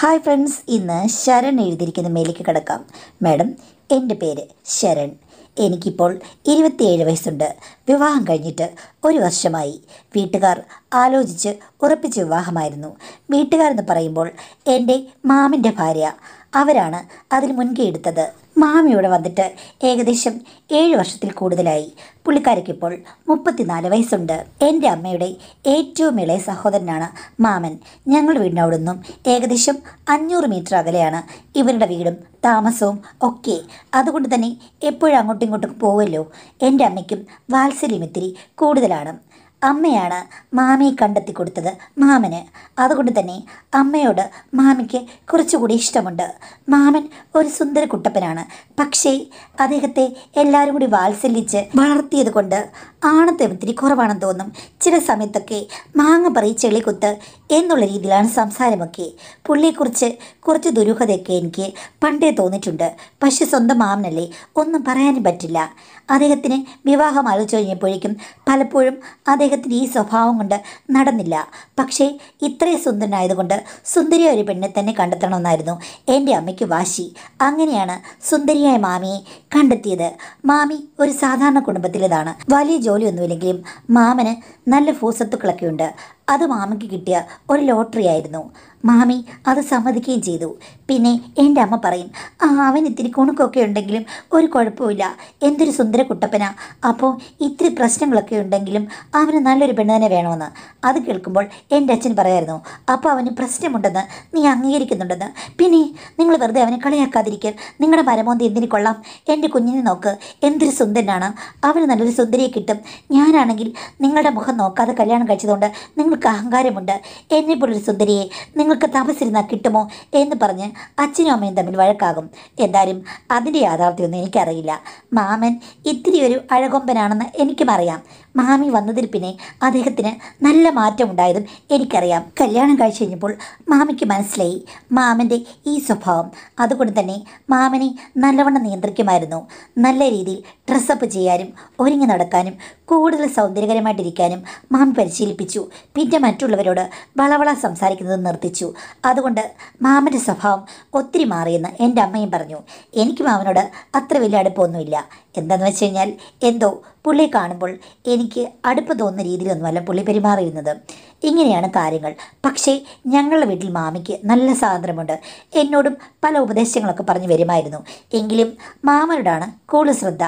hi friends ഇന്ന് ശരൺ എഴുതിയിരിക്കുന്ന മേലേക്ക് കിടക്കാം മാഡം എൻ്റെ പേര് ശരൺ എനിക്കിപ്പോൾ ഇരുപത്തിയേഴ് വയസ്സുണ്ട് വിവാഹം കഴിഞ്ഞിട്ട് ഒരു വർഷമായി വീട്ടുകാർ ആലോചിച്ച് ഉറപ്പിച്ച വിവാഹമായിരുന്നു വീട്ടുകാരെന്ന് പറയുമ്പോൾ എൻ്റെ മാമിൻ്റെ ഭാര്യ അവരാണ് അതിന് മുൻകൈ എടുത്തത് മാമി ഇവിടെ വന്നിട്ട് ഏകദേശം ഏഴ് വർഷത്തിൽ കൂടുതലായി പുള്ളിക്കാരിക്കിപ്പോൾ മുപ്പത്തിനാല് വയസ്സുണ്ട് എൻ്റെ അമ്മയുടെ ഏറ്റവും ഇളയ സഹോദരനാണ് മാമൻ ഞങ്ങളുടെ വീടിനവിടെ നിന്നും ഏകദേശം അഞ്ഞൂറ് മീറ്റർ അകലെയാണ് ഇവരുടെ വീടും താമസവും ഒക്കെ അതുകൊണ്ട് തന്നെ എപ്പോഴും അങ്ങോട്ടും ഇങ്ങോട്ടും പോവല്ലോ എൻ്റെ അമ്മയ്ക്കും വാത്സല്യം ഇത്തിരി കൂടുതലാണ് അമ്മയാണ് മാമിയെ കണ്ടെത്തി കൊടുത്തത് മാമന് അതുകൊണ്ട് തന്നെ അമ്മയോട് മാമിക്ക് കുറച്ചുകൂടി ഇഷ്ടമുണ്ട് മാമൻ ഒരു സുന്ദര കുട്ടപ്പനാണ് പക്ഷേ അദ്ദേഹത്തെ എല്ലാവരും കൂടി വാത്സല്യിച്ച് വളർത്തിയത് കൊണ്ട് ആണത്തെ ഒത്തിരി കുറവാണെന്ന് തോന്നും ചില സമയത്തൊക്കെ മാങ്ങ പറയി ചെളികുത്ത് എന്നുള്ള രീതിയിലാണ് സംസാരമൊക്കെ പുള്ളിയെക്കുറിച്ച് കുറച്ച് ദുരൂഹതയൊക്കെ എനിക്ക് പണ്ടേ തോന്നിയിട്ടുണ്ട് പക്ഷെ സ്വന്തം മാമനല്ലേ ഒന്നും പറയാനും പറ്റില്ല അദ്ദേഹത്തിന് വിവാഹം ആലോചിച്ച് കഴിഞ്ഞപ്പോഴേക്കും പലപ്പോഴും അദ്ദേഹത്തിന് ഈ സ്വഭാവം കൊണ്ട് നടന്നില്ല പക്ഷേ ഇത്രയും സുന്ദരനായതുകൊണ്ട് സുന്ദരിയ ഒരു പെണ്ണെ തന്നെ കണ്ടെത്തണമെന്നായിരുന്നു എൻ്റെ അമ്മയ്ക്ക് വാശി അങ്ങനെയാണ് സുന്ദരിയായ മാമിയെ കണ്ടെത്തിയത് മാമി ഒരു സാധാരണ കുടുംബത്തിലേതാണ് വലിയ ജോലിയൊന്നുമില്ലെങ്കിലും മാമന് നല്ല ഭൂസ്വത്തുക്കളൊക്കെ ഉണ്ട് അത് മാമയ്ക്ക് കിട്ടിയ ഒരു ലോട്ടറി ആയിരുന്നു മാമി അത് സമ്മതിക്കുകയും ചെയ്തു പിന്നെ എൻ്റെ അമ്മ പറയും ആ അവൻ ഇത്തിരി കുണുക്കൊക്കെ ഉണ്ടെങ്കിലും ഒരു കുഴപ്പമില്ല എന്തൊരു സുന്ദര കുട്ടപ്പന അപ്പോൾ ഇത്തിരി പ്രശ്നങ്ങളൊക്കെ ഉണ്ടെങ്കിലും അവന് നല്ലൊരു പെണ്ണ് തന്നെ വേണമെന്ന് അത് കേൾക്കുമ്പോൾ എൻ്റെ അച്ഛൻ പറയായിരുന്നു അപ്പോൾ അവന് പ്രശ്നമുണ്ടെന്ന് നീ അംഗീകരിക്കുന്നുണ്ടെന്ന് പിന്നെ നിങ്ങൾ വെറുതെ അവനെ കളിയാക്കാതിരിക്കും നിങ്ങളുടെ പരമോന്തി എന്തിനു കൊള്ളാം എൻ്റെ കുഞ്ഞിനെ നോക്ക് എന്തൊരു സുന്ദരനാണ് അവന് നല്ലൊരു സുന്ദരിയെ കിട്ടും ഞാനാണെങ്കിൽ നിങ്ങളുടെ മുഖം നോക്കാതെ കല്യാണം കഴിച്ചതുകൊണ്ട് നിങ്ങൾക്ക് അഹങ്കാരമുണ്ട് എന്നെ പോലൊരു സുന്ദരിയെ നിങ്ങൾ അവൾക്ക് താമസിരുന്നാൽ കിട്ടുമോ എന്ന് പറഞ്ഞ് അച്ഛനും അമ്മയും തമ്മിൽ വഴക്കാകും എന്തായാലും അതിൻ്റെ യാഥാർത്ഥ്യമൊന്നും എനിക്കറിയില്ല മാമൻ ഇത്തിരി ഒരു അഴകൊമ്പനാണെന്ന് എനിക്കും അറിയാം മാമി വന്നതിൽ പിന്നെ അദ്ദേഹത്തിന് നല്ല മാറ്റമുണ്ടായതും എനിക്കറിയാം കല്യാണം കഴിച്ചു കഴിഞ്ഞപ്പോൾ മാമിക്ക് മനസ്സിലായി മാമൻ്റെ ഈ സ്വഭാവം അതുകൊണ്ട് തന്നെ മാമനെ നല്ലവണ്ണം നിയന്ത്രിക്കുമായിരുന്നു നല്ല രീതിയിൽ ഡ്രസ്സപ്പ് ചെയ്യാനും ഒരുങ്ങി നടക്കാനും കൂടുതൽ സൗന്ദര്യകരമായിട്ടിരിക്കാനും മാമി പരിശീലിപ്പിച്ചു പിന്നെ മറ്റുള്ളവരോട് വളവള സംസാരിക്കുന്നത് നിർത്തിച്ചു അതുകൊണ്ട് മാമൻ്റെ സ്വഭാവം ഒത്തിരി മാറിയെന്ന് എൻ്റെ അമ്മയും പറഞ്ഞു എനിക്ക് മാമനോട് അത്ര വലിയ അടുപ്പമൊന്നുമില്ല എന്താന്ന് വെച്ച് കഴിഞ്ഞാൽ എന്തോ പുള്ളി കാണുമ്പോൾ എനിക്ക് അടുപ്പ് തോന്നുന്ന രീതിയിലൊന്നുമല്ല പുള്ളി പെരുമാറിയിരുന്നത് ഇങ്ങനെയാണ് കാര്യങ്ങൾ പക്ഷേ ഞങ്ങളുടെ വീട്ടിൽ മാമിക്ക് നല്ല സ്വാതന്ത്ര്യമുണ്ട് എന്നോടും പല ഉപദേശങ്ങളൊക്കെ പറഞ്ഞു വരുമായിരുന്നു എങ്കിലും മാമനോടാണ് കൂടുതൽ ശ്രദ്ധ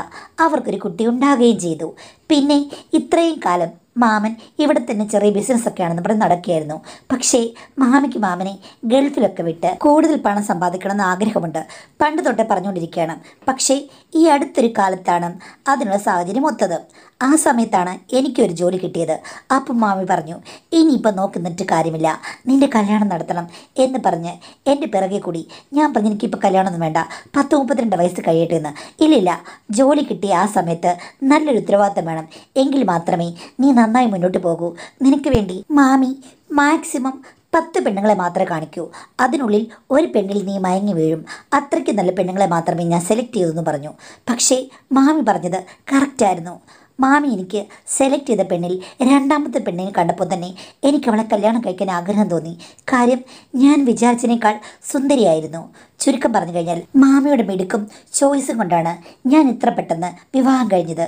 അവർക്കൊരു കുട്ടി ഉണ്ടാകുകയും ചെയ്തു പിന്നെ ഇത്രയും കാലം മാമൻ ഇവിടെ തന്നെ ചെറിയ ഒക്കെ ആണെന്ന് പറഞ്ഞ് നടക്കുകയായിരുന്നു പക്ഷേ മാമയ്ക്ക് മാമനെ ഗൾഫിലൊക്കെ വിട്ട് കൂടുതൽ പണം സമ്പാദിക്കണമെന്ന് ആഗ്രഹമുണ്ട് പണ്ട് തൊട്ടേ പറഞ്ഞുകൊണ്ടിരിക്കുകയാണ് പക്ഷേ ഈ അടുത്തൊരു കാലത്താണ് അതിനുള്ള സാഹചര്യം ഒത്തത് ആ സമയത്താണ് എനിക്കൊരു ജോലി കിട്ടിയത് അപ്പം മാമി പറഞ്ഞു ഇനിയിപ്പം നോക്കുന്നിട്ട് കാര്യമില്ല നിൻ്റെ കല്യാണം നടത്തണം എന്ന് പറഞ്ഞ് എൻ്റെ പിറകെ കൂടി ഞാൻ പറഞ്ഞു എനിക്കിപ്പോൾ കല്യാണമൊന്നും വേണ്ട പത്ത് മുപ്പത്തിരണ്ട് വയസ്സ് കഴിയട്ടെ എന്ന് ഇല്ലില്ല ജോലി കിട്ടിയ ആ സമയത്ത് നല്ലൊരു ഉത്തരവാദിത്തം വേണം എങ്കിൽ മാത്രമേ നീ നന്നായി മുന്നോട്ട് പോകൂ നിനക്ക് വേണ്ടി മാമി മാക്സിമം പത്ത് പെണ്ണുങ്ങളെ മാത്രമേ കാണിക്കൂ അതിനുള്ളിൽ ഒരു പെണ്ണിൽ നീ മയങ്ങി വീഴും അത്രയ്ക്ക് നല്ല പെണ്ണുങ്ങളെ മാത്രമേ ഞാൻ സെലക്ട് ചെയ്തെന്ന് പറഞ്ഞു പക്ഷേ മാമി പറഞ്ഞത് കറക്റ്റായിരുന്നു മാമി എനിക്ക് സെലക്ട് ചെയ്ത പെണ്ണിൽ രണ്ടാമത്തെ പെണ്ണിനെ കണ്ടപ്പോൾ തന്നെ എനിക്ക് അവളെ കല്യാണം കഴിക്കാൻ ആഗ്രഹം തോന്നി കാര്യം ഞാൻ വിചാരിച്ചതിനേക്കാൾ സുന്ദരിയായിരുന്നു ചുരുക്കം പറഞ്ഞു കഴിഞ്ഞാൽ മാമിയുടെ മിടുക്കും ചോയ്സും കൊണ്ടാണ് ഞാൻ ഇത്ര പെട്ടെന്ന് വിവാഹം കഴിഞ്ഞത്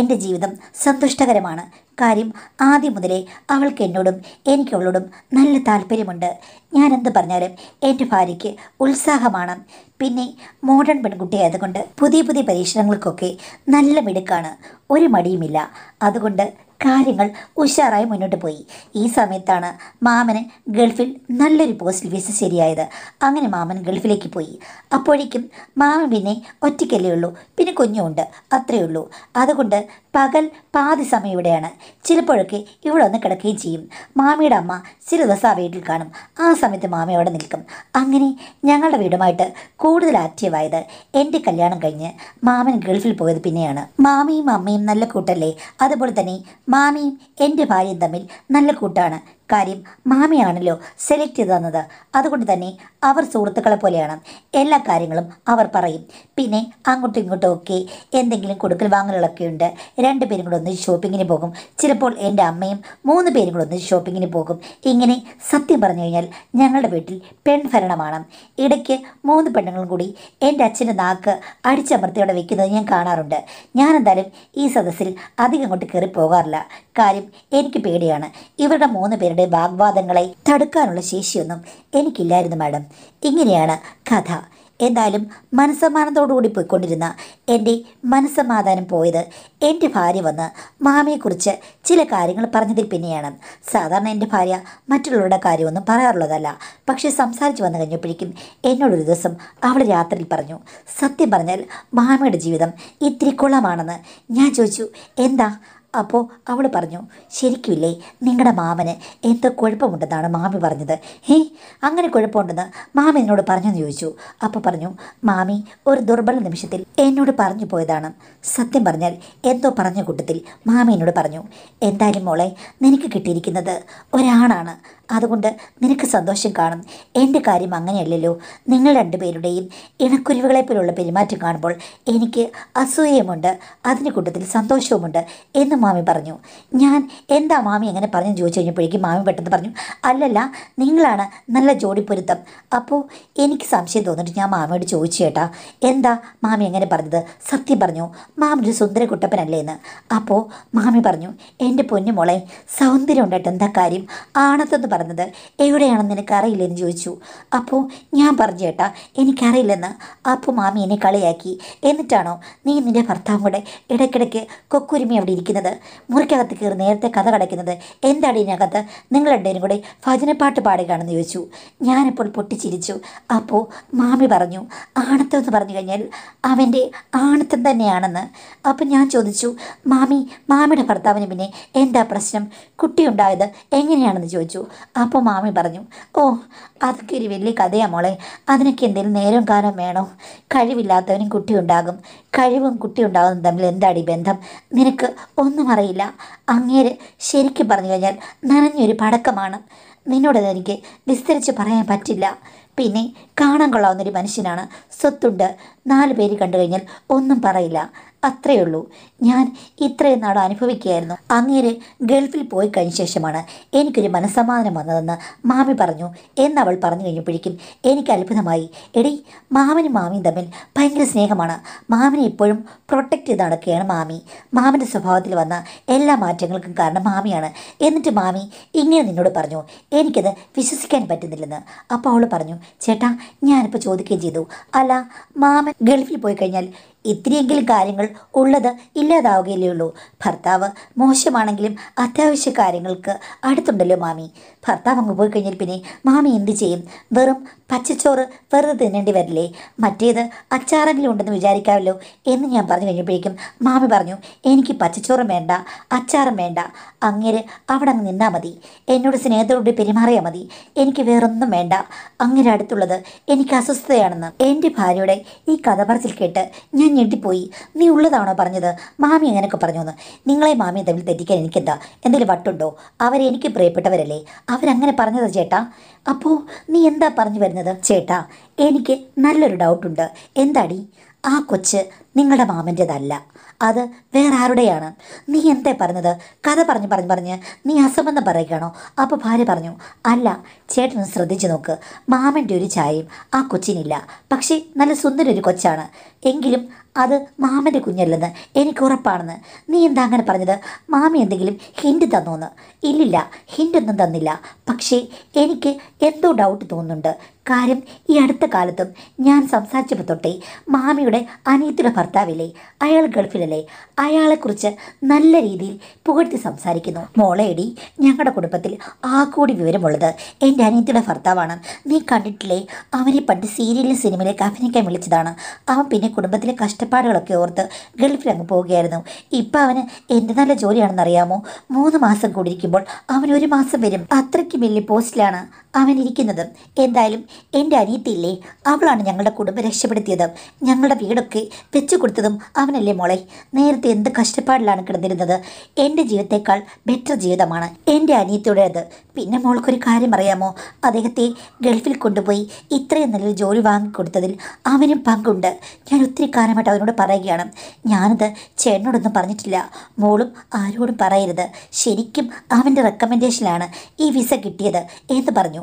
എൻ്റെ ജീവിതം സന്തുഷ്ടകരമാണ് കാര്യം ആദ്യം മുതലേ അവൾക്ക് എന്നോടും എനിക്കവളോടും നല്ല താല്പര്യമുണ്ട് ഞാൻ എന്ത് പറഞ്ഞാലും എൻ്റെ ഭാര്യയ്ക്ക് ഉത്സാഹമാണ് പിന്നെ മോഡേൺ പെൺകുട്ടിയായതുകൊണ്ട് പുതിയ പുതിയ പരീക്ഷണങ്ങൾക്കൊക്കെ നല്ല മിടുക്കാണ് ഒരു മടിയുമില്ല അതുകൊണ്ട് കാര്യങ്ങൾ ഉഷാറായി മുന്നോട്ട് പോയി ഈ സമയത്താണ് മാമന് ഗൾഫിൽ നല്ലൊരു പോസ്റ്റിൽ വിസ ശരിയായത് അങ്ങനെ മാമൻ ഗൾഫിലേക്ക് പോയി അപ്പോഴേക്കും മാമൻ പിന്നെ ഒറ്റയ്ക്കല്ലേ ഉള്ളൂ പിന്നെ കുഞ്ഞുണ്ട് അത്രയേ ഉള്ളൂ അതുകൊണ്ട് പകൽ പാതി സമയം ഇവിടെയാണ് ചിലപ്പോഴൊക്കെ ഇവിടെ ഒന്ന് കിടക്കുകയും ചെയ്യും മാമിയുടെ അമ്മ ചില ദിവസം ആ വീട്ടിൽ കാണും ആ സമയത്ത് മാമി അവിടെ നിൽക്കും അങ്ങനെ ഞങ്ങളുടെ വീടുമായിട്ട് കൂടുതൽ ആക്റ്റീവായത് എൻ്റെ കല്യാണം കഴിഞ്ഞ് മാമൻ ഗൾഫിൽ പോയത് പിന്നെയാണ് മാമിയും അമ്മയും നല്ല കൂട്ടല്ലേ അതുപോലെ തന്നെ മാമിയും എൻ്റെ ഭാര്യയും തമ്മിൽ നല്ല കൂട്ടാണ് കാര്യം മാമിയാണല്ലോ സെലക്ട് ചെയ്ത് തന്നത് അതുകൊണ്ട് തന്നെ അവർ സുഹൃത്തുക്കളെ പോലെയാണ് എല്ലാ കാര്യങ്ങളും അവർ പറയും പിന്നെ അങ്ങോട്ടും ഇങ്ങോട്ടും ഒക്കെ എന്തെങ്കിലും കൊടുക്കൽ വാങ്ങലുകളൊക്കെ ഉണ്ട് പേരും കൂടെ ഒന്ന് ഷോപ്പിങ്ങിന് പോകും ചിലപ്പോൾ എൻ്റെ അമ്മയും മൂന്ന് പേരും കൂടെ ഒന്ന് ഷോപ്പിങ്ങിന് പോകും ഇങ്ങനെ സത്യം പറഞ്ഞു കഴിഞ്ഞാൽ ഞങ്ങളുടെ വീട്ടിൽ പെൺഭരണമാണ് ഇടയ്ക്ക് മൂന്ന് പെണ്ണുങ്ങളും കൂടി എൻ്റെ അച്ഛൻ്റെ നാക്ക് അടിച്ചമർത്തിയോടെ വെക്കുന്നത് ഞാൻ കാണാറുണ്ട് ഞാൻ ഈ സദസ്സിൽ അധികം അങ്ങോട്ട് കയറി പോകാറില്ല കാര്യം എനിക്ക് പേടിയാണ് ഇവരുടെ മൂന്ന് പേരും അവരുടെ വാഗ്വാദങ്ങളെ തടുക്കാനുള്ള ശേഷിയൊന്നും എനിക്കില്ലായിരുന്നു മാഡം ഇങ്ങനെയാണ് കഥ എന്തായാലും മനസ്സമാനത്തോടുകൂടി പോയിക്കൊണ്ടിരുന്ന എൻ്റെ മനസ്സമാധാനം പോയത് എൻ്റെ ഭാര്യ വന്ന് മാമയെക്കുറിച്ച് ചില കാര്യങ്ങൾ പറഞ്ഞതിൽ പിന്നെയാണ് സാധാരണ എൻ്റെ ഭാര്യ മറ്റുള്ളവരുടെ കാര്യമൊന്നും പറയാറുള്ളതല്ല പക്ഷേ സംസാരിച്ച് വന്നു കഴിഞ്ഞപ്പോഴേക്കും എന്നോടൊരു ദിവസം അവൾ രാത്രിയിൽ പറഞ്ഞു സത്യം പറഞ്ഞാൽ മാമയുടെ ജീവിതം ഇത്തിരി കുളമാണെന്ന് ഞാൻ ചോദിച്ചു എന്താ അപ്പോൾ അവൾ പറഞ്ഞു ശരിക്കുമില്ലേ നിങ്ങളുടെ മാമന് എന്തോ കുഴപ്പമുണ്ടെന്നാണ് മാമി പറഞ്ഞത് ഏ അങ്ങനെ കുഴപ്പമുണ്ടെന്ന് മാമി എന്നോട് പറഞ്ഞെന്ന് ചോദിച്ചു അപ്പോൾ പറഞ്ഞു മാമി ഒരു ദുർബല നിമിഷത്തിൽ എന്നോട് പറഞ്ഞു പോയതാണ് സത്യം പറഞ്ഞാൽ എന്തോ പറഞ്ഞ കൂട്ടത്തിൽ മാമി എന്നോട് പറഞ്ഞു എന്തായാലും മോളെ നിനക്ക് കിട്ടിയിരിക്കുന്നത് ഒരാണാണ് അതുകൊണ്ട് നിനക്ക് സന്തോഷം കാണും എൻ്റെ കാര്യം അങ്ങനെയല്ലല്ലോ നിങ്ങൾ രണ്ടുപേരുടെയും ഇണക്കുരുവുകളെപ്പോലുള്ള പെരുമാറ്റം കാണുമ്പോൾ എനിക്ക് അസൂയമുണ്ട് അതിന് കൂട്ടത്തിൽ സന്തോഷവുമുണ്ട് എന്ന് മാമി പറഞ്ഞു ഞാൻ എന്താ മാമി അങ്ങനെ പറഞ്ഞു ചോദിച്ചു കഴിഞ്ഞപ്പോഴേക്കും മാമി പെട്ടെന്ന് പറഞ്ഞു അല്ലല്ല നിങ്ങളാണ് നല്ല ജോഡി പൊരുത്തം അപ്പോൾ എനിക്ക് സംശയം തോന്നിട്ട് ഞാൻ മാമിയോട് ചോദിച്ചു കേട്ടാ എന്താ മാമി എങ്ങനെ പറഞ്ഞത് സത്യം പറഞ്ഞു മാമി ഒരു സുന്ദര കുട്ടപ്പനല്ലേ എന്ന് അപ്പോൾ മാമി പറഞ്ഞു എൻ്റെ പൊന്നുമോളെ സൗന്ദര്യം ഉണ്ടായിട്ട് എന്താ കാര്യം ആണത്തെന്ന് പറഞ്ഞത് എവിടെയാണെന്ന് എനിക്കറിയില്ലെന്ന് ചോദിച്ചു അപ്പോൾ ഞാൻ പറഞ്ഞു ചേട്ടാ എനിക്കറിയില്ലെന്ന് അപ്പോൾ മാമി എന്നെ കളിയാക്കി എന്നിട്ടാണോ നീ നിൻ്റെ ഭർത്താവും കൂടെ ഇടയ്ക്കിടയ്ക്ക് കൊക്കുരുമി അവിടെ ഇരിക്കുന്നത് മുറിക്കകത്ത് കയറി നേരത്തെ കഥ കടയ്ക്കുന്നത് എന്താണ് ഇതിനകത്ത് നിങ്ങൾ കൂടെ ഭജനപ്പാട്ട് പാടുകയാണെന്ന് ചോദിച്ചു ഞാനിപ്പോൾ പൊട്ടിച്ചിരിച്ചു അപ്പോൾ മാമി പറഞ്ഞു ആണത്തം എന്ന് പറഞ്ഞു കഴിഞ്ഞാൽ അവൻ്റെ ആണത്തം തന്നെയാണെന്ന് അപ്പം ഞാൻ ചോദിച്ചു മാമി മാമിയുടെ ഭർത്താവിന് പിന്നെ എന്താ പ്രശ്നം കുട്ടിയുണ്ടായത് എങ്ങനെയാണെന്ന് ചോദിച്ചു അപ്പോൾ മാമി പറഞ്ഞു ഓ അതൊക്കെ ഒരു വലിയ കഥയാണ് മോളെ അതിനൊക്കെ എന്തെങ്കിലും നേരം കാലം വേണോ കഴിവില്ലാത്തവനും കുട്ടിയുണ്ടാകും കഴിവും കുട്ടിയുണ്ടാകുന്നതും തമ്മിൽ എന്താണ് ബന്ധം നിനക്ക് ഒന്നും അറിയില്ല അങ്ങേര് ശരിക്കും പറഞ്ഞു കഴിഞ്ഞാൽ നനഞ്ഞൊരു പടക്കമാണ് നിന്നോടത് എനിക്ക് വിസ്തരിച്ച് പറയാൻ പറ്റില്ല പിന്നെ കാണാൻ കൊള്ളാവുന്നൊരു മനുഷ്യനാണ് സ്വത്തുണ്ട് നാല് പേര് കണ്ടു കഴിഞ്ഞാൽ ഒന്നും പറയില്ല അത്രയേ ഉള്ളൂ ഞാൻ ഇത്രയും നാട് അനുഭവിക്കുകയായിരുന്നു അങ്ങേര് ഗൾഫിൽ പോയി കഴിഞ്ഞ ശേഷമാണ് എനിക്കൊരു മനസ്സമാധാനം വന്നതെന്ന് മാമി പറഞ്ഞു എന്നവൾ പറഞ്ഞു കഴിഞ്ഞപ്പോഴേക്കും എനിക്ക് അത്ഭുതമായി എടി മാമനും മാമിയും തമ്മിൽ ഭയങ്കര സ്നേഹമാണ് മാമിനെ എപ്പോഴും പ്രൊട്ടക്റ്റ് ചെയ്ത് നടക്കുകയാണ് മാമി മാമിൻ്റെ സ്വഭാവത്തിൽ വന്ന എല്ലാ മാറ്റങ്ങൾക്കും കാരണം മാമിയാണ് എന്നിട്ട് മാമി ഇങ്ങനെ നിന്നോട് പറഞ്ഞു എനിക്കത് വിശ്വസിക്കാൻ പറ്റുന്നില്ലെന്ന് അപ്പോൾ അവൾ പറഞ്ഞു ചേട്ടാ ഞാനിപ്പോൾ ചോദിക്കുകയും ചെയ്തു അല്ല മാമൻ ഗൾഫിൽ പോയി കഴിഞ്ഞാൽ ഇത്രയെങ്കിലും കാര്യങ്ങൾ ഉള്ളത് ഇല്ലാതാവുകയല്ലേ ഉള്ളൂ ഭർത്താവ് മോശമാണെങ്കിലും അത്യാവശ്യ കാര്യങ്ങൾക്ക് അടുത്തുണ്ടല്ലോ മാമി ഭർത്താവ് അങ്ങ് പോയി കഴിഞ്ഞാൽ പിന്നെ മാമി എന്ത് ചെയ്യും വെറും പച്ചച്ചോറ് വെറുതെ തിന്നേണ്ടി വരില്ലേ മറ്റേത് അച്ചാറെങ്കിലും ഉണ്ടെന്ന് വിചാരിക്കാമല്ലോ എന്ന് ഞാൻ പറഞ്ഞു കഴിഞ്ഞപ്പോഴേക്കും മാമി പറഞ്ഞു എനിക്ക് പച്ചച്ചോറും വേണ്ട അച്ചാറും വേണ്ട അങ്ങേര് അവിടെ അങ്ങ് നിന്നാൽ മതി എന്നോട് സ്നേഹത്തോട് പെരുമാറിയാൽ മതി എനിക്ക് വേറൊന്നും വേണ്ട അങ്ങനെ അടുത്തുള്ളത് എനിക്ക് അസ്വസ്ഥതയാണെന്ന് എൻ്റെ ഭാര്യയുടെ ഈ കഥ പറച്ചിൽ കേട്ട് ഞാൻ ഞെട്ടിപ്പോയി നീ ഉള്ളതാണോ പറഞ്ഞത് മാമി അങ്ങനെയൊക്കെ പറഞ്ഞു എന്ന് നിങ്ങളെ മാമിയും തമ്മിൽ തെറ്റിക്കാൻ എനിക്കെന്താ എന്തെങ്കിലും വട്ടുണ്ടോ അവരെനിക്ക് പ്രിയപ്പെട്ടവരല്ലേ അവരങ്ങനെ പറഞ്ഞതാ ചേട്ടാ അപ്പോൾ നീ എന്താ പറഞ്ഞു വരുന്നത് ചേട്ടാ എനിക്ക് നല്ലൊരു ഡൗട്ടുണ്ട് എന്താടി ആ കൊച്ച് നിങ്ങളുടെ മാമൻ്റെതല്ല അത് വേറെ ആരുടെയാണ് നീ എന്തേ പറഞ്ഞത് കഥ പറഞ്ഞ് പറഞ്ഞ് പറഞ്ഞ് നീ അസംബന്ധം പറയുകയാണോ അപ്പോൾ ഭാര്യ പറഞ്ഞു അല്ല ചേട്ടന് ശ്രദ്ധിച്ചു നോക്ക് മാമൻ്റെ ഒരു ചായയും ആ കൊച്ചിനില്ല പക്ഷേ നല്ല സുന്ദര ഒരു കൊച്ചാണ് എങ്കിലും അത് മാമൻ്റെ കുഞ്ഞല്ലെന്ന് എനിക്ക് ഉറപ്പാണെന്ന് നീ എന്താ അങ്ങനെ പറഞ്ഞത് മാമി എന്തെങ്കിലും ഹിൻഡ് തന്നോന്ന് ഇല്ലില്ല ഹിൻഡൊന്നും തന്നില്ല പക്ഷേ എനിക്ക് എന്തോ ഡൗട്ട് തോന്നുന്നുണ്ട് കാര്യം ഈ അടുത്ത കാലത്തും ഞാൻ സംസാരിച്ചപ്പോൾ തൊട്ടേ മാമിയുടെ അനിയത്തിയുടെ ഭർത്താവില്ലേ അയാൾ ഗൾഫിലല്ലേ അയാളെക്കുറിച്ച് നല്ല രീതിയിൽ പുകഴ്ത്തി സംസാരിക്കുന്നു മോളേടി ഞങ്ങളുടെ കുടുംബത്തിൽ ആ കൂടി വിവരമുള്ളത് എൻ്റെ അനിയത്തിയുടെ ഭർത്താവാണ് നീ കണ്ടിട്ടില്ലേ അവനെ പണ്ട് സീരിയലിലും സിനിമയിലേക്ക് അഭിനയിക്കാൻ വിളിച്ചതാണ് അവൻ പിന്നെ കുടുംബത്തിലെ കഷ്ടപ്പാടുകളൊക്കെ ഓർത്ത് ഗൾഫിൽ അങ്ങ് പോവുകയായിരുന്നു ഇപ്പം അവന് എന്ത് നല്ല ജോലിയാണെന്നറിയാമോ മൂന്ന് മാസം കൂടിയിരിക്കുമ്പോൾ അവൻ ഒരു മാസം വരും അത്രയ്ക്ക് വലിയ പോസ്റ്റിലാണ് അവൻ ഇരിക്കുന്നത് എന്തായാലും എൻ്റെ അനിയത്തിയില്ലേ അവളാണ് ഞങ്ങളുടെ കുടുംബം രക്ഷപ്പെടുത്തിയത് ഞങ്ങളുടെ വീടൊക്കെ വെച്ചു കൊടുത്തതും അവനല്ലേ മോളെ നേരത്തെ എന്ത് കഷ്ടപ്പാടിലാണ് കിടന്നിരുന്നത് എൻ്റെ ജീവിതത്തേക്കാൾ ബെറ്റർ ജീവിതമാണ് എൻ്റെ അനിയത്തിയുടേത് പിന്നെ മോൾക്കൊരു കാര്യം അറിയാമോ അദ്ദേഹത്തെ ഗൾഫിൽ കൊണ്ടുപോയി ഇത്രയും നല്ലൊരു ജോലി വാങ്ങിക്കൊടുത്തതിൽ അവനും പങ്കുണ്ട് ഞാൻ ഒത്തിരി കാലമായിട്ട് അവനോട് പറയുകയാണ് ഞാനത് ചേട്ടനോടൊന്നും പറഞ്ഞിട്ടില്ല മോളും ആരോടും പറയരുത് ശരിക്കും അവൻ്റെ റെക്കമെൻഡേഷനിലാണ് ഈ വിസ കിട്ടിയത് എന്ന് പറഞ്ഞു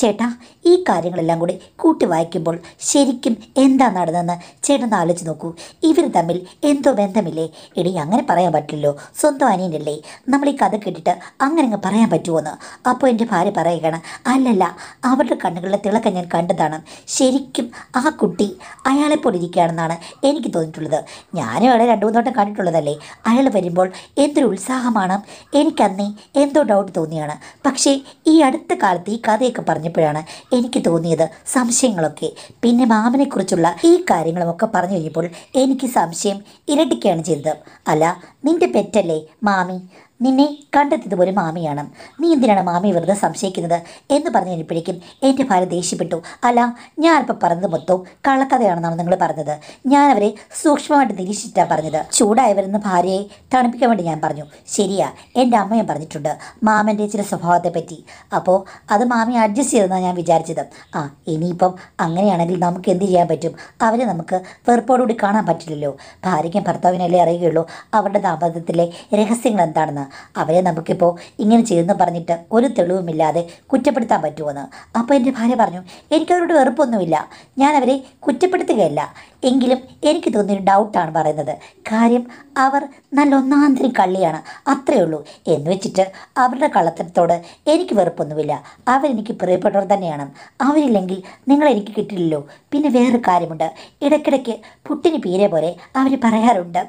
ചേട്ടാ ഈ കാര്യങ്ങളെല്ലാം കൂടി കൂട്ടി വായിക്കുമ്പോൾ ശരിക്കും എന്താ നടന്നതെന്ന് ചേട്ടൻ ആലോചിച്ച് നോക്കൂ ഇവർ തമ്മിൽ എന്തോ ബന്ധമില്ലേ ഇടി അങ്ങനെ പറയാൻ പറ്റില്ലല്ലോ സ്വന്തം അനിയനല്ലേ നമ്മൾ ഈ കഥ കേട്ടിട്ട് അങ്ങനെ അങ്ങ് പറയാൻ പറ്റുമോന്ന് അപ്പോൾ എൻ്റെ ഭാര്യ പറയുകയാണ് അല്ലല്ല അവരുടെ കണ്ണുകളിലെ തിളക്കം ഞാൻ കണ്ടതാണ് ശരിക്കും ആ കുട്ടി അയാളെപ്പോലെ ഇരിക്കുകയാണെന്നാണ് എനിക്ക് തോന്നിയിട്ടുള്ളത് ഞാനും അയാളെ രണ്ടു മൂന്നോട്ടം കണ്ടിട്ടുള്ളതല്ലേ അയാൾ വരുമ്പോൾ എന്തൊരു ഉത്സാഹമാണ് എനിക്കന്നേ എന്തോ ഡൗട്ട് തോന്നിയാണ് പക്ഷേ ഈ അടുത്ത കാലത്ത് ഈ കഥയൊക്കെ പറഞ്ഞു പറഞ്ഞപ്പോഴാണ് എനിക്ക് തോന്നിയത് സംശയങ്ങളൊക്കെ പിന്നെ മാമനെക്കുറിച്ചുള്ള ഈ കാര്യങ്ങളുമൊക്കെ പറഞ്ഞു കഴിഞ്ഞപ്പോൾ എനിക്ക് സംശയം ഇരട്ടിക്കുകയാണ് ചെയ്തത് അല്ല നിന്റെ പെറ്റല്ലേ മാമി നിന്നെ കണ്ടെത്തിയത് ഒരു മാമിയാണ് നീ എന്തിനാണ് മാമി വെറുതെ സംശയിക്കുന്നത് എന്ന് പറഞ്ഞു കഴിഞ്ഞപ്പോഴേക്കും എൻ്റെ ഭാര്യ ദേഷ്യപ്പെട്ടു അല്ല ഞാൻ ഇപ്പോൾ പറഞ്ഞത് മൊത്തവും കള്ളക്കഥയാണെന്നാണ് നിങ്ങൾ പറഞ്ഞത് ഞാൻ അവരെ സൂക്ഷ്മമായിട്ട് നിരീക്ഷിച്ചിട്ടാണ് പറഞ്ഞത് ചൂടായവരെന്ന് ഭാര്യയെ തണുപ്പിക്കാൻ വേണ്ടി ഞാൻ പറഞ്ഞു ശരിയാ എൻ്റെ അമ്മയും പറഞ്ഞിട്ടുണ്ട് മാമൻ്റെ ചില സ്വഭാവത്തെപ്പറ്റി അപ്പോൾ അത് മാമി അഡ്ജസ്റ്റ് ചെയ്തെന്നാണ് ഞാൻ വിചാരിച്ചത് ആ ഇനിയിപ്പം അങ്ങനെയാണെങ്കിൽ നമുക്ക് എന്ത് ചെയ്യാൻ പറ്റും അവരെ നമുക്ക് വെറുപ്പോടുകൂടി കാണാൻ പറ്റില്ലല്ലോ ഭാര്യയ്ക്കും ഭർത്താവിനല്ലേ അറിയുകയുള്ളൂ അവരുടെ ദാമ്പത്യത്തിലെ രഹസ്യങ്ങൾ എന്താണെന്ന് അവരെ നമുക്കിപ്പോൾ ഇങ്ങനെ ചെയ്തെന്ന് പറഞ്ഞിട്ട് ഒരു തെളിവുമില്ലാതെ കുറ്റപ്പെടുത്താൻ പറ്റുമെന്ന് അപ്പോൾ എൻ്റെ ഭാര്യ പറഞ്ഞു എനിക്കവരോട് വെറുപ്പൊന്നുമില്ല ഞാൻ അവരെ കുറ്റപ്പെടുത്തുകയല്ല എങ്കിലും എനിക്ക് തോന്നിയൊരു ഡൗട്ടാണ് പറയുന്നത് കാര്യം അവർ നല്ല ഒന്നാന്തരം കള്ളിയാണ് അത്രയേ ഉള്ളൂ എന്ന് വെച്ചിട്ട് അവരുടെ കള്ളത്തരത്തോട് എനിക്ക് വെറുപ്പൊന്നുമില്ല അവരെനിക്ക് പ്രിയപ്പെട്ടവർ തന്നെയാണ് അവരില്ലെങ്കിൽ നിങ്ങളെനിക്ക് കിട്ടില്ലല്ലോ പിന്നെ വേറെ കാര്യമുണ്ട് ഇടയ്ക്കിടയ്ക്ക് പുട്ടിന് പീരെ പോലെ അവർ പറയാറുണ്ട്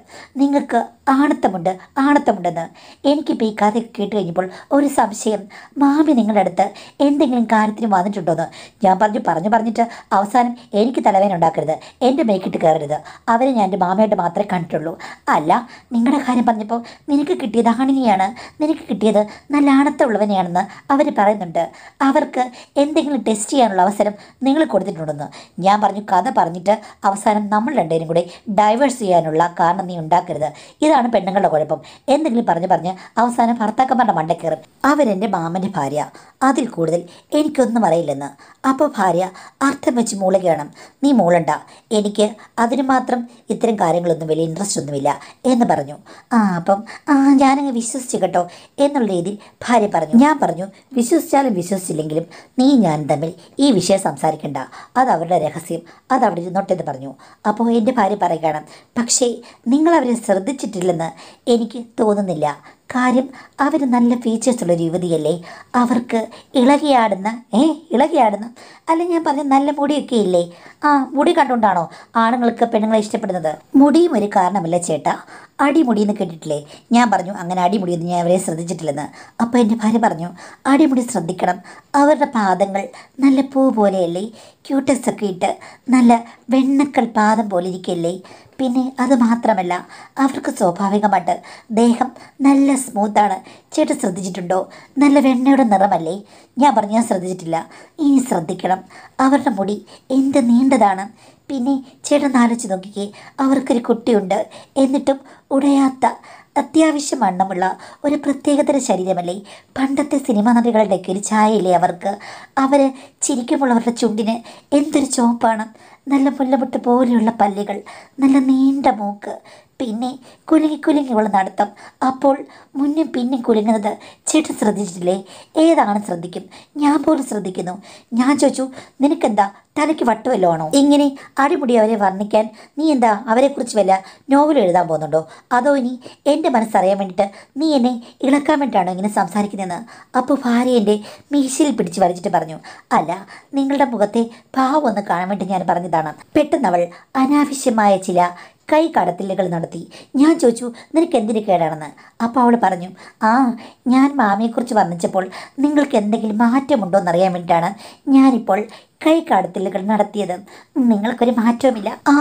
നിങ്ങൾക്ക് ആണത്തമുണ്ട് ആണത്തമുണ്ടെന്ന് എനിക്കിപ്പോൾ ഈ കഥ കേട്ട് കഴിഞ്ഞപ്പോൾ ഒരു സംശയം മാമി നിങ്ങളുടെ അടുത്ത് എന്തെങ്കിലും കാര്യത്തിന് വന്നിട്ടുണ്ടോ എന്ന് ഞാൻ പറഞ്ഞു പറഞ്ഞു പറഞ്ഞിട്ട് അവസാനം എനിക്ക് തലവേന ഉണ്ടാക്കരുത് എൻ്റെ തലയിലേക്കിട്ട് കയറരുത് അവരെ ഞാൻ എൻ്റെ മാമയായിട്ട് മാത്രമേ കണ്ടിട്ടുള്ളൂ അല്ല നിങ്ങളുടെ കാര്യം പറഞ്ഞപ്പോൾ നിനക്ക് കിട്ടിയത് ആണിനെയാണ് നിനക്ക് കിട്ടിയത് നല്ല ആണത്തുള്ളവനെയാണെന്ന് അവർ പറയുന്നുണ്ട് അവർക്ക് എന്തെങ്കിലും ടെസ്റ്റ് ചെയ്യാനുള്ള അവസരം നിങ്ങൾ കൊടുത്തിട്ടുണ്ടെന്ന് ഞാൻ പറഞ്ഞു കഥ പറഞ്ഞിട്ട് അവസാനം നമ്മൾ രണ്ടുപേരും കൂടെ ഡൈവേഴ്സ് ചെയ്യാനുള്ള കാരണം നീ ഉണ്ടാക്കരുത് ഇതാണ് പെണ്ണുങ്ങളുടെ കുഴപ്പം എന്തെങ്കിലും പറഞ്ഞ് പറഞ്ഞ് അവസാനം ഭർത്താക്കന്മാരുടെ മണ്ട കയറും അവരെൻ്റെ മാമൻ്റെ ഭാര്യ അതിൽ കൂടുതൽ എനിക്കൊന്നും അറിയില്ലെന്ന് അപ്പോൾ ഭാര്യ അർത്ഥം വെച്ച് മൂളുകയാണ് നീ മൂളണ്ട എനിക്ക് അതിന് മാത്രം ഇത്തരം കാര്യങ്ങളൊന്നും വലിയ ഇൻട്രസ്റ്റ് ഒന്നുമില്ല എന്ന് പറഞ്ഞു ആ അപ്പം ഞാനങ്ങ് വിശ്വസിച്ചു കേട്ടോ എന്നുള്ള രീതിയിൽ ഭാര്യ പറഞ്ഞു ഞാൻ പറഞ്ഞു വിശ്വസിച്ചാലും വിശ്വസിച്ചില്ലെങ്കിലും നീ ഞാൻ തമ്മിൽ ഈ വിഷയം സംസാരിക്കണ്ട അത് അവരുടെ രഹസ്യം അത് അവിടെ ഇരുന്നോട്ടെന്ന് പറഞ്ഞു അപ്പോൾ എൻ്റെ ഭാര്യ പറയുകയാണ് പക്ഷേ നിങ്ങളവരെ ശ്രദ്ധിച്ചിട്ടില്ലെന്ന് എനിക്ക് തോന്നുന്നില്ല കാര്യം അവർ നല്ല ഫീച്ചേഴ്സുള്ള ഒരു യുവതിയല്ലേ അവർക്ക് ഇളകിയാടുന്ന ഏ ഇളകിയാടുന്ന അല്ല ഞാൻ പറഞ്ഞ നല്ല മുടിയൊക്കെ ഇല്ലേ ആ മുടി കണ്ടുകൊണ്ടാണോ ആണുങ്ങൾക്ക് പെണ്ണുങ്ങളെ ഇഷ്ടപ്പെടുന്നത് മുടിയും ഒരു കാരണമല്ല ചേട്ടാ അടിമുടി എന്ന് കേട്ടിട്ടില്ലേ ഞാൻ പറഞ്ഞു അങ്ങനെ അടിമുടിയൊന്നും ഞാൻ അവരെ ശ്രദ്ധിച്ചിട്ടില്ലെന്ന് അപ്പോൾ എൻ്റെ ഭാര്യ പറഞ്ഞു അടിമുടി ശ്രദ്ധിക്കണം അവരുടെ പാദങ്ങൾ നല്ല പൂ പോലെയല്ലേ ക്യൂട്ടസ് ഒക്കെ ഇട്ട് നല്ല വെണ്ണക്കൽ പാദം പോലെ ഇരിക്കല്ലേ പിന്നെ അത് മാത്രമല്ല അവർക്ക് സ്വാഭാവികമായിട്ട് ദേഹം നല്ല സ്മൂത്താണ് ചേട്ടൻ ശ്രദ്ധിച്ചിട്ടുണ്ടോ നല്ല വെണ്ണയുടെ നിറമല്ലേ ഞാൻ പറഞ്ഞാൽ ശ്രദ്ധിച്ചിട്ടില്ല ഇനി ശ്രദ്ധിക്കണം അവരുടെ മുടി എന്ത് നീണ്ടതാണ് പിന്നെ ചേട്ടൻ ആലോചിച്ച് നോക്കിക്കേ അവർക്കൊരു കുട്ടിയുണ്ട് എന്നിട്ടും ഉടയാത്ത അത്യാവശ്യം വണ്ണമുള്ള ഒരു പ്രത്യേകതര ശരീരമല്ലേ പണ്ടത്തെ സിനിമാ നടികളുടെ കിരിച്ചായല്ലേ അവർക്ക് അവർ ചിരിക്കുമ്പോൾ അവരുടെ ചുണ്ടിന് എന്തൊരു ചോപ്പാണ് നല്ല മുല്ലമുട്ട് പോലെയുള്ള പല്ലുകൾ നല്ല നീണ്ട മൂക്ക് പിന്നെ കുലുങ്ങി കുലുങ്ങിയുള്ള നടത്തം അപ്പോൾ മുന്നും പിന്നും കുലുങ്ങുന്നത് ചേട്ടൻ ശ്രദ്ധിച്ചിട്ടില്ലേ ഏതാണ് ശ്രദ്ധിക്കും ഞാൻ പോലും ശ്രദ്ധിക്കുന്നു ഞാൻ ചോദിച്ചു നിനക്കെന്താ തലയ്ക്ക് വട്ടുമല്ലോ ആണോ ഇങ്ങനെ അടിപൊളി അവരെ വർണ്ണിക്കാൻ നീ എന്താ അവരെക്കുറിച്ച് വല്ല നോവൽ എഴുതാൻ പോകുന്നുണ്ടോ അതോ ഇനി എൻ്റെ മനസ്സറിയാൻ വേണ്ടിയിട്ട് നീ എന്നെ ഇളക്കാൻ വേണ്ടിയിട്ടാണോ ഇങ്ങനെ സംസാരിക്കുന്നതെന്ന് അപ്പോൾ ഭാര്യ എൻ്റെ മീശയിൽ പിടിച്ച് വലിച്ചിട്ട് പറഞ്ഞു അല്ല നിങ്ങളുടെ മുഖത്തെ ഭാവം ഒന്ന് കാണാൻ വേണ്ടി ഞാൻ പറഞ്ഞതാണ് പെട്ടെന്ന് അവൾ അനാവശ്യമായ ചില കൈ കടത്തില്ലുകൾ നടത്തി ഞാൻ ചോദിച്ചു നിനക്ക് എന്തിന് കേടാണെന്ന് അപ്പോൾ അവൾ പറഞ്ഞു ആ ഞാൻ മാമയെക്കുറിച്ച് വർണ്ണിച്ചപ്പോൾ നിങ്ങൾക്ക് എന്തെങ്കിലും മാറ്റമുണ്ടോ എന്നറിയാൻ വേണ്ടിയിട്ടാണ് ഞാനിപ്പോൾ കൈകാടത്തലുകൾ നടത്തിയത് നിങ്ങൾക്കൊരു മാറ്റവുമില്ല ആ